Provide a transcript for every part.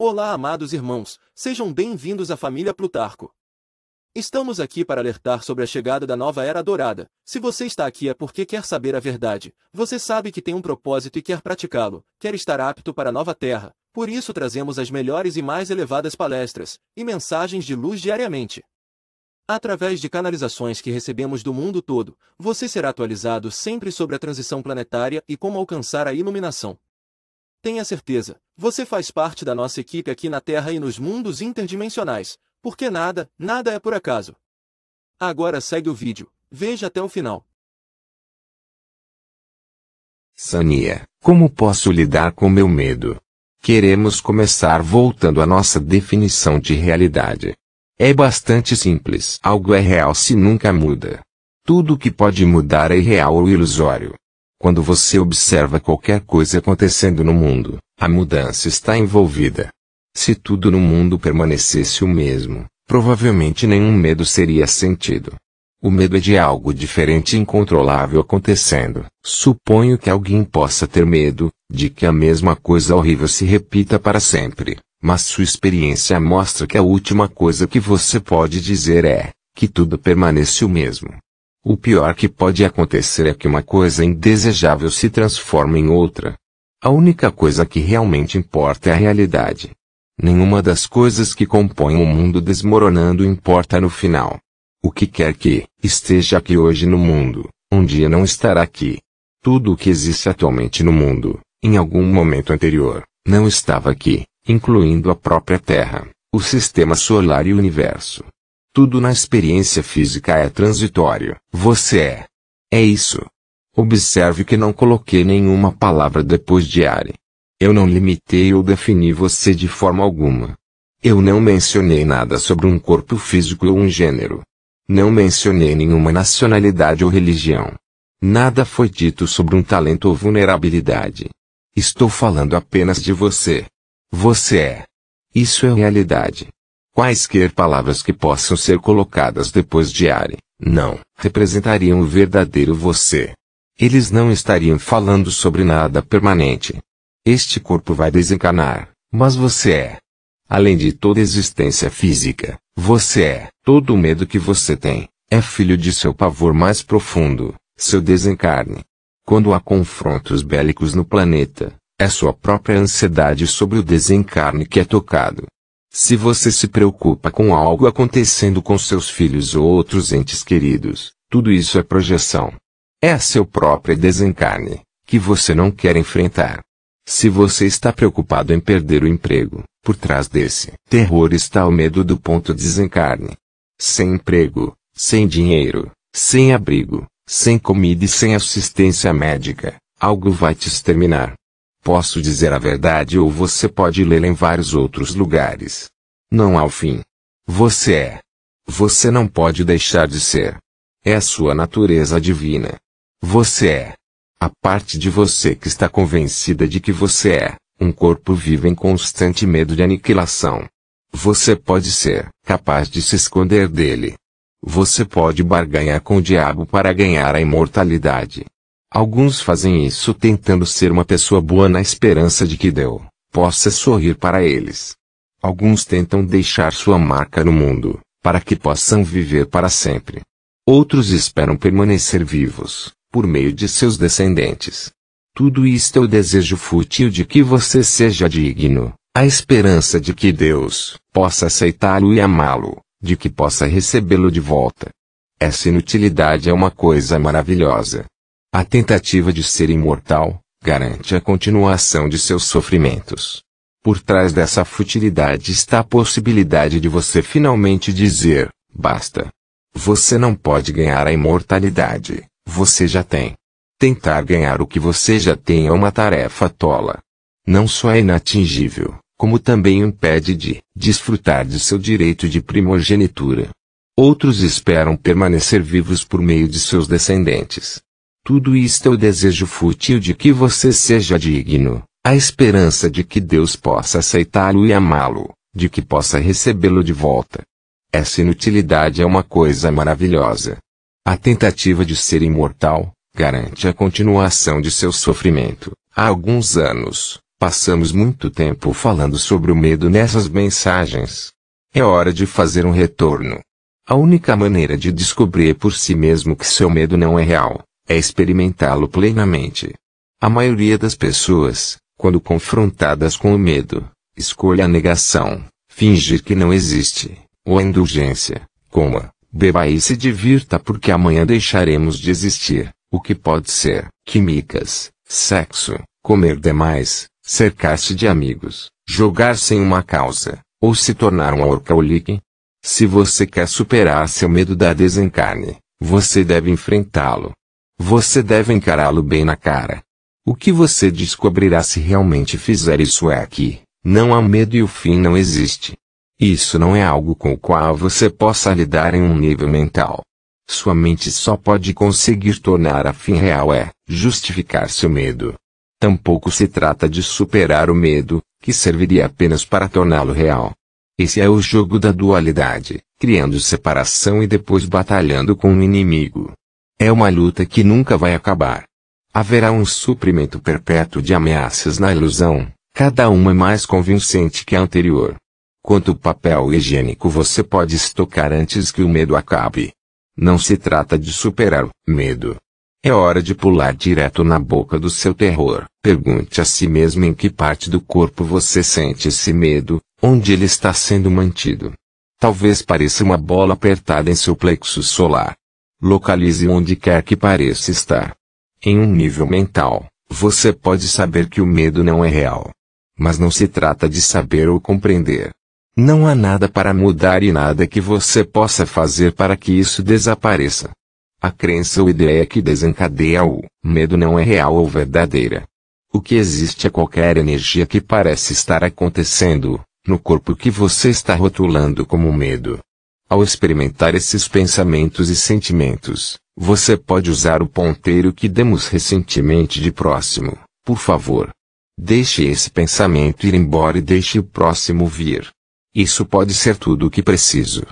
Olá, amados irmãos, sejam bem-vindos à família Plutarco. Estamos aqui para alertar sobre a chegada da nova era dourada. Se você está aqui é porque quer saber a verdade. Você sabe que tem um propósito e quer praticá-lo, quer estar apto para a nova terra. Por isso trazemos as melhores e mais elevadas palestras e mensagens de luz diariamente. Através de canalizações que recebemos do mundo todo, você será atualizado sempre sobre a transição planetária e como alcançar a iluminação. Tenha certeza, você faz parte da nossa equipe aqui na Terra e nos mundos interdimensionais, porque nada, nada é por acaso. Agora segue o vídeo, veja até o final. Sania, como posso lidar com meu medo? Queremos começar voltando à nossa definição de realidade. É bastante simples. Algo é real se nunca muda. Tudo que pode mudar é irreal ou ilusório. Quando você observa qualquer coisa acontecendo no mundo, a mudança está envolvida. Se tudo no mundo permanecesse o mesmo, provavelmente nenhum medo seria sentido. O medo é de algo diferente e incontrolável acontecendo. Suponho que alguém possa ter medo de que a mesma coisa horrível se repita para sempre, mas sua experiência mostra que a última coisa que você pode dizer é que tudo permanece o mesmo. O pior que pode acontecer é que uma coisa indesejável se transforme em outra. A única coisa que realmente importa é a realidade. Nenhuma das coisas que compõem o mundo desmoronando importa no final. O que quer que esteja aqui hoje no mundo, um dia não estará aqui. Tudo o que existe atualmente no mundo, em algum momento anterior, não estava aqui, incluindo a própria Terra, o sistema solar e o universo. Tudo na experiência física é transitório. Você é. É isso. Observe que não coloquei nenhuma palavra depois de Ari. Eu não limitei ou defini você de forma alguma. Eu não mencionei nada sobre um corpo físico ou um gênero. Não mencionei nenhuma nacionalidade ou religião. Nada foi dito sobre um talento ou vulnerabilidade. Estou falando apenas de você. Você é. Isso é realidade. Quaisquer palavras que possam ser colocadas depois de Ari, não, representariam o verdadeiro você. Eles não estariam falando sobre nada permanente. Este corpo vai desencarnar, mas você é. Além de toda existência física, você é. Todo o medo que você tem é filho de seu pavor mais profundo, seu desencarne. Quando há confrontos bélicos no planeta, é sua própria ansiedade sobre o desencarne que é tocado. Se você se preocupa com algo acontecendo com seus filhos ou outros entes queridos, tudo isso é projeção. É a seu próprio desencarne, que você não quer enfrentar. Se você está preocupado em perder o emprego, por trás desse terror está o medo do ponto desencarne. Sem emprego, sem dinheiro, sem abrigo, sem comida e sem assistência médica, algo vai te exterminar. Posso dizer a verdade ou você pode lê-la em vários outros lugares. Não há o fim. Você é. Você não pode deixar de ser. É a sua natureza divina. Você é. A parte de você que está convencida de que você é, um corpo vivo em constante medo de aniquilação. Você pode ser capaz de se esconder dele. Você pode barganhar com o diabo para ganhar a imortalidade. Alguns fazem isso tentando ser uma pessoa boa na esperança de que Deus possa sorrir para eles. Alguns tentam deixar sua marca no mundo, para que possam viver para sempre. Outros esperam permanecer vivos, por meio de seus descendentes. Tudo isto é o desejo fútil de que você seja digno, a esperança de que Deus possa aceitá-lo e amá-lo, de que possa recebê-lo de volta. Essa inutilidade é uma coisa maravilhosa. A tentativa de ser imortal garante a continuação de seus sofrimentos. Por trás dessa futilidade está a possibilidade de você finalmente dizer: basta. Você não pode ganhar a imortalidade, você já tem. Tentar ganhar o que você já tem é uma tarefa tola. Não só é inatingível, como também impede de desfrutar de seu direito de primogenitura. Outros esperam permanecer vivos por meio de seus descendentes tudo isto é o desejo fútil de que você seja digno, a esperança de que Deus possa aceitá-lo e amá-lo, de que possa recebê-lo de volta. Essa inutilidade é uma coisa maravilhosa. A tentativa de ser imortal garante a continuação de seu sofrimento. Há alguns anos, passamos muito tempo falando sobre o medo nessas mensagens. É hora de fazer um retorno. A única maneira de descobrir por si mesmo que seu medo não é real é experimentá-lo plenamente. A maioria das pessoas, quando confrontadas com o medo, escolhe a negação, fingir que não existe, ou a indulgência, coma, beba e se divirta porque amanhã deixaremos de existir, o que pode ser químicas, sexo, comer demais, cercar-se de amigos, jogar sem uma causa, ou se tornar um alcoólico. Se você quer superar seu medo da desencarne, você deve enfrentá-lo, você deve encará-lo bem na cara. O que você descobrirá se realmente fizer isso é que não há medo e o fim não existe. Isso não é algo com o qual você possa lidar em um nível mental. Sua mente só pode conseguir tornar a fim real é justificar seu medo. Tampouco se trata de superar o medo, que serviria apenas para torná-lo real. Esse é o jogo da dualidade, criando separação e depois batalhando com o inimigo. É uma luta que nunca vai acabar. Haverá um suprimento perpétuo de ameaças na ilusão, cada uma mais convincente que a anterior. Quanto papel higiênico você pode estocar antes que o medo acabe? Não se trata de superar o medo. É hora de pular direto na boca do seu terror. Pergunte a si mesmo em que parte do corpo você sente esse medo, onde ele está sendo mantido. Talvez pareça uma bola apertada em seu plexo solar, Localize onde quer que pareça estar. Em um nível mental, você pode saber que o medo não é real. Mas não se trata de saber ou compreender. Não há nada para mudar e nada que você possa fazer para que isso desapareça. A crença ou ideia que desencadeia o medo não é real ou verdadeira. O que existe é qualquer energia que parece estar acontecendo no corpo que você está rotulando como medo. Ao experimentar esses pensamentos e sentimentos, você pode usar o ponteiro que demos recentemente de próximo, por favor. Deixe esse pensamento ir embora e deixe o próximo vir. Isso pode ser tudo o que preciso.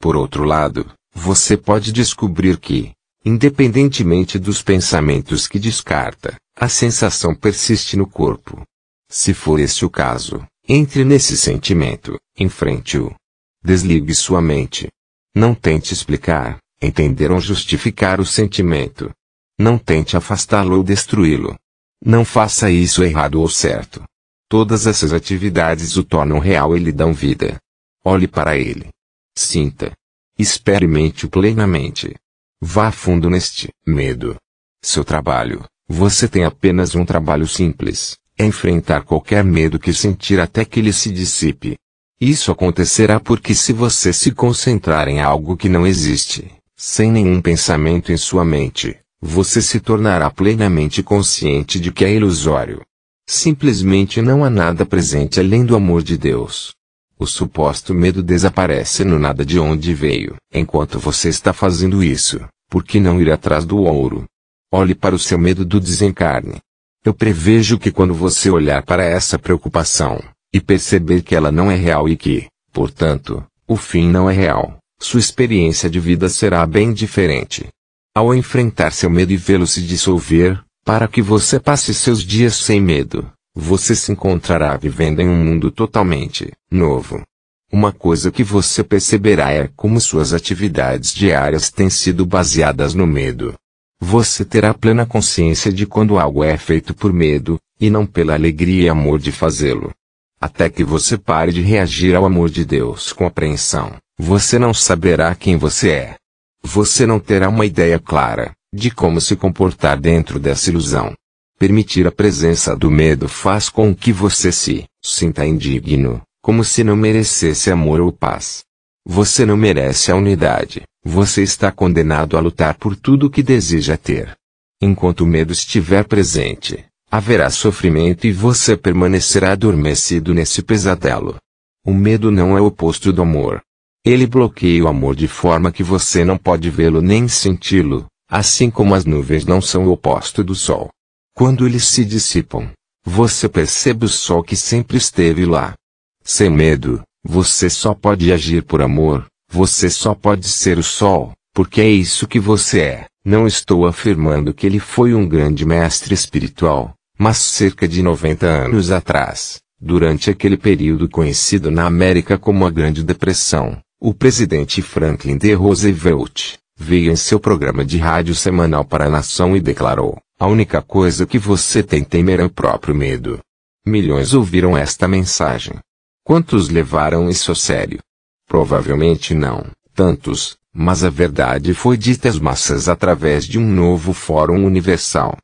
Por outro lado, você pode descobrir que, independentemente dos pensamentos que descarta, a sensação persiste no corpo. Se for esse o caso, entre nesse sentimento, enfrente-o, Desligue sua mente. Não tente explicar, entender ou justificar o sentimento. Não tente afastá-lo ou destruí-lo. Não faça isso errado ou certo. Todas essas atividades o tornam real e lhe dão vida. Olhe para ele. Sinta. Experimente-o plenamente. Vá fundo neste medo. Seu trabalho, você tem apenas um trabalho simples: é enfrentar qualquer medo que sentir até que ele se dissipe. Isso acontecerá porque se você se concentrar em algo que não existe, sem nenhum pensamento em sua mente, você se tornará plenamente consciente de que é ilusório. Simplesmente não há nada presente além do amor de Deus. O suposto medo desaparece no nada de onde veio. Enquanto você está fazendo isso, por que não ir atrás do ouro? Olhe para o seu medo do desencarne. Eu prevejo que quando você olhar para essa preocupação, e perceber que ela não é real e que, portanto, o fim não é real, sua experiência de vida será bem diferente. Ao enfrentar seu medo e vê-lo se dissolver, para que você passe seus dias sem medo, você se encontrará vivendo em um mundo totalmente novo. Uma coisa que você perceberá é como suas atividades diárias têm sido baseadas no medo. Você terá plena consciência de quando algo é feito por medo, e não pela alegria e amor de fazê-lo. Até que você pare de reagir ao amor de Deus com apreensão, você não saberá quem você é. Você não terá uma ideia clara de como se comportar dentro dessa ilusão. Permitir a presença do medo faz com que você se sinta indigno, como se não merecesse amor ou paz. Você não merece a unidade, você está condenado a lutar por tudo o que deseja ter. Enquanto o medo estiver presente, Haverá sofrimento e você permanecerá adormecido nesse pesadelo. O medo não é o oposto do amor. Ele bloqueia o amor de forma que você não pode vê-lo nem senti-lo, assim como as nuvens não são o oposto do sol. Quando eles se dissipam, você percebe o sol que sempre esteve lá. Sem medo, você só pode agir por amor, você só pode ser o sol, porque é isso que você é. Não estou afirmando que ele foi um grande mestre espiritual, mas cerca de 90 anos atrás, durante aquele período conhecido na América como a Grande Depressão, o presidente Franklin D. Roosevelt veio em seu programa de rádio semanal para a nação e declarou: A única coisa que você tem temer é o próprio medo. Milhões ouviram esta mensagem. Quantos levaram isso a sério? Provavelmente não, tantos, mas a verdade foi dita às massas através de um novo Fórum Universal,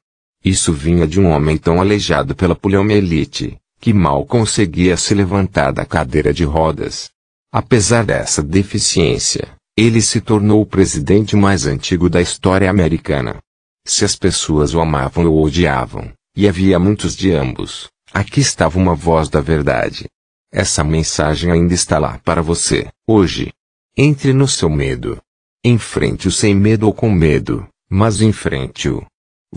isso vinha de um homem tão aleijado pela poliomielite, que mal conseguia se levantar da cadeira de rodas. Apesar dessa deficiência, ele se tornou o presidente mais antigo da história americana. Se as pessoas o amavam ou odiavam, e havia muitos de ambos, aqui estava uma voz da verdade. Essa mensagem ainda está lá para você, hoje. Entre no seu medo. Enfrente-o sem medo ou com medo, mas enfrente-o.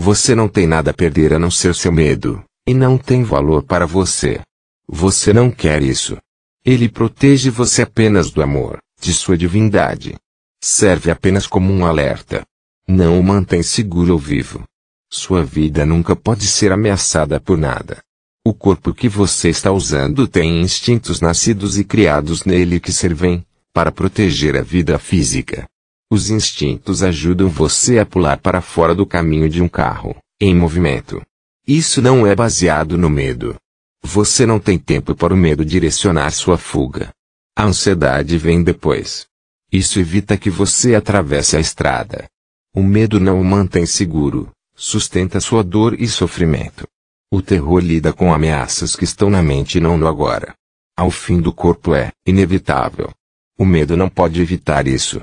Você não tem nada a perder a não ser seu medo, e não tem valor para você. Você não quer isso. Ele protege você apenas do amor, de sua divindade. Serve apenas como um alerta. Não o mantém seguro ou vivo. Sua vida nunca pode ser ameaçada por nada. O corpo que você está usando tem instintos nascidos e criados nele que servem para proteger a vida física. Os instintos ajudam você a pular para fora do caminho de um carro, em movimento. Isso não é baseado no medo. Você não tem tempo para o medo direcionar sua fuga. A ansiedade vem depois. Isso evita que você atravesse a estrada. O medo não o mantém seguro, sustenta sua dor e sofrimento. O terror lida com ameaças que estão na mente e não no agora. Ao fim do corpo é inevitável. O medo não pode evitar isso.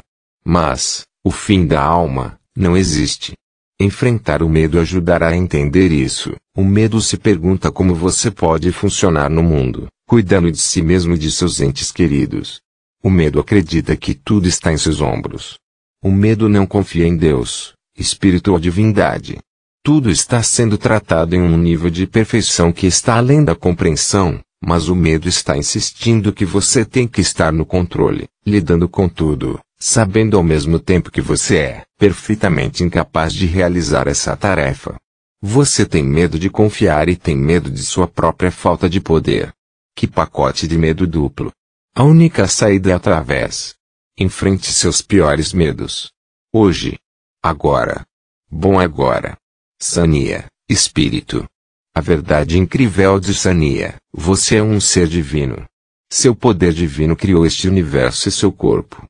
Mas, o fim da alma, não existe. Enfrentar o medo ajudará a entender isso. O medo se pergunta como você pode funcionar no mundo, cuidando de si mesmo e de seus entes queridos. O medo acredita que tudo está em seus ombros. O medo não confia em Deus, espírito ou divindade. Tudo está sendo tratado em um nível de perfeição que está além da compreensão, mas o medo está insistindo que você tem que estar no controle, lidando com tudo sabendo ao mesmo tempo que você é perfeitamente incapaz de realizar essa tarefa. Você tem medo de confiar e tem medo de sua própria falta de poder. Que pacote de medo duplo! A única saída é através. Enfrente seus piores medos. Hoje. Agora. Bom agora. Sania, espírito. A verdade incrível de Sania, você é um ser divino. Seu poder divino criou este universo e seu corpo.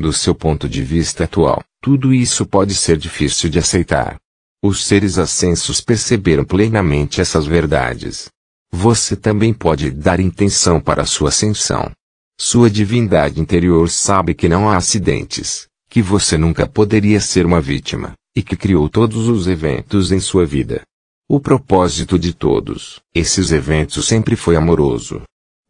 Do seu ponto de vista atual, tudo isso pode ser difícil de aceitar. Os seres ascensos perceberam plenamente essas verdades. Você também pode dar intenção para sua ascensão. Sua divindade interior sabe que não há acidentes, que você nunca poderia ser uma vítima, e que criou todos os eventos em sua vida. O propósito de todos esses eventos sempre foi amoroso.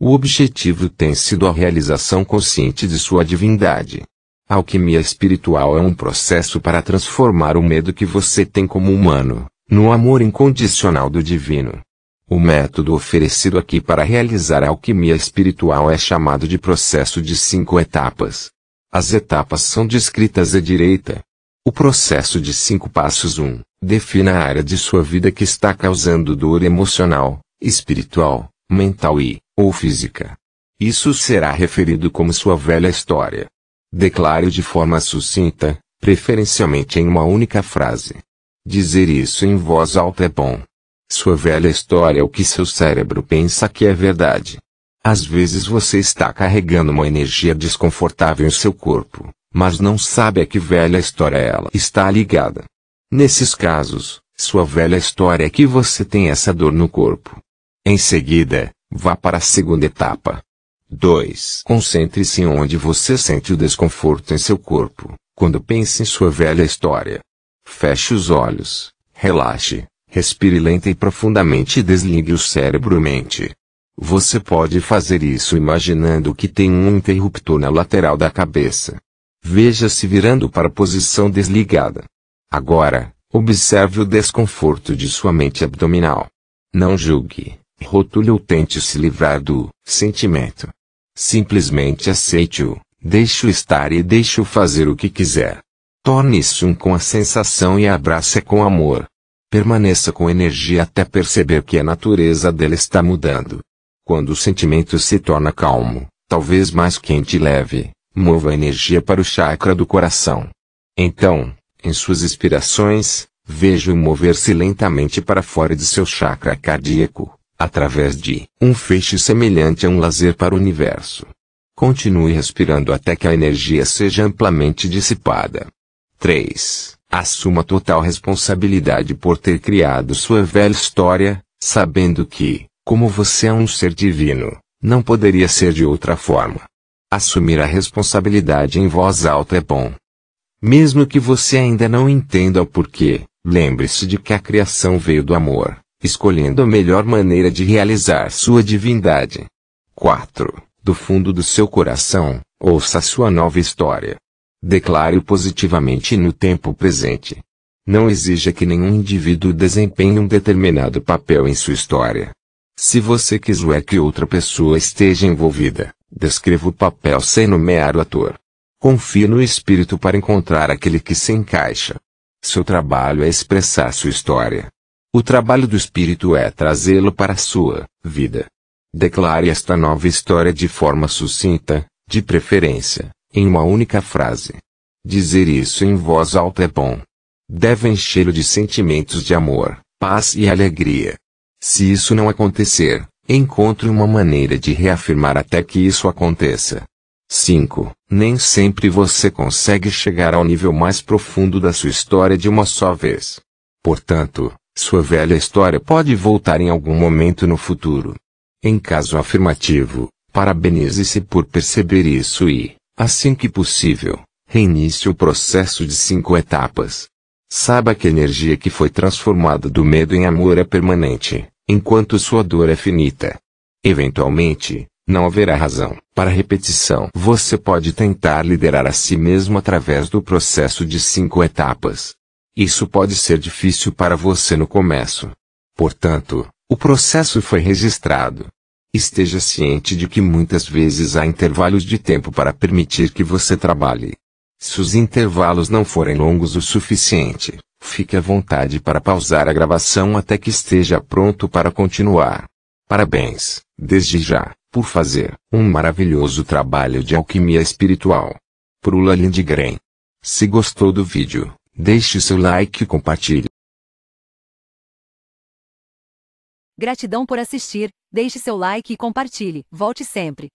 O objetivo tem sido a realização consciente de sua divindade, a alquimia espiritual é um processo para transformar o medo que você tem como humano, no amor incondicional do divino. O método oferecido aqui para realizar a alquimia espiritual é chamado de processo de cinco etapas. As etapas são descritas à direita. O processo de cinco passos 1. Um, defina a área de sua vida que está causando dor emocional, espiritual, mental e, ou física. Isso será referido como sua velha história. Declare de forma sucinta, preferencialmente em uma única frase. Dizer isso em voz alta é bom. Sua velha história é o que seu cérebro pensa que é verdade. Às vezes você está carregando uma energia desconfortável em seu corpo, mas não sabe a que velha história ela está ligada. Nesses casos, sua velha história é que você tem essa dor no corpo. Em seguida, vá para a segunda etapa. 2. Concentre-se onde você sente o desconforto em seu corpo, quando pense em sua velha história. Feche os olhos, relaxe, respire lenta e profundamente e desligue o cérebro e mente. Você pode fazer isso imaginando que tem um interruptor na lateral da cabeça. Veja se virando para a posição desligada. Agora, observe o desconforto de sua mente abdominal. Não julgue, rotule ou tente se livrar do sentimento. Simplesmente aceite-o, deixe-o estar e deixe-o fazer o que quiser. Torne-se um com a sensação e abrace com amor. Permaneça com energia até perceber que a natureza dele está mudando. Quando o sentimento se torna calmo, talvez mais quente e leve, mova a energia para o chakra do coração. Então, em suas inspirações, vejo mover-se lentamente para fora de seu chakra cardíaco através de um feixe semelhante a um laser para o universo. Continue respirando até que a energia seja amplamente dissipada. 3. Assuma total responsabilidade por ter criado sua velha história, sabendo que, como você é um ser divino, não poderia ser de outra forma. Assumir a responsabilidade em voz alta é bom. Mesmo que você ainda não entenda o porquê, lembre-se de que a criação veio do amor, escolhendo a melhor maneira de realizar sua divindade. 4. Do fundo do seu coração, ouça sua nova história. Declare-o positivamente no tempo presente. Não exija que nenhum indivíduo desempenhe um determinado papel em sua história. Se você quiser que outra pessoa esteja envolvida, descreva o papel sem nomear o ator. Confie no espírito para encontrar aquele que se encaixa. Seu trabalho é expressar sua história, o trabalho do Espírito é trazê-lo para a sua vida. Declare esta nova história de forma sucinta, de preferência, em uma única frase. Dizer isso em voz alta é bom. Deve enchê-lo de sentimentos de amor, paz e alegria. Se isso não acontecer, encontre uma maneira de reafirmar até que isso aconteça. 5. Nem sempre você consegue chegar ao nível mais profundo da sua história de uma só vez. Portanto, sua velha história pode voltar em algum momento no futuro. Em caso afirmativo, parabenize-se por perceber isso e, assim que possível, reinicie o processo de cinco etapas. Saiba que a energia que foi transformada do medo em amor é permanente, enquanto sua dor é finita. Eventualmente, não haverá razão para repetição. Você pode tentar liderar a si mesmo através do processo de cinco etapas. Isso pode ser difícil para você no começo. Portanto, o processo foi registrado. Esteja ciente de que muitas vezes há intervalos de tempo para permitir que você trabalhe. Se os intervalos não forem longos o suficiente, fique à vontade para pausar a gravação até que esteja pronto para continuar. Parabéns, desde já, por fazer um maravilhoso trabalho de alquimia espiritual. Prula Lindgren. Se gostou do vídeo, Deixe seu like e compartilhe. Gratidão por assistir, deixe seu like e compartilhe. Volte sempre.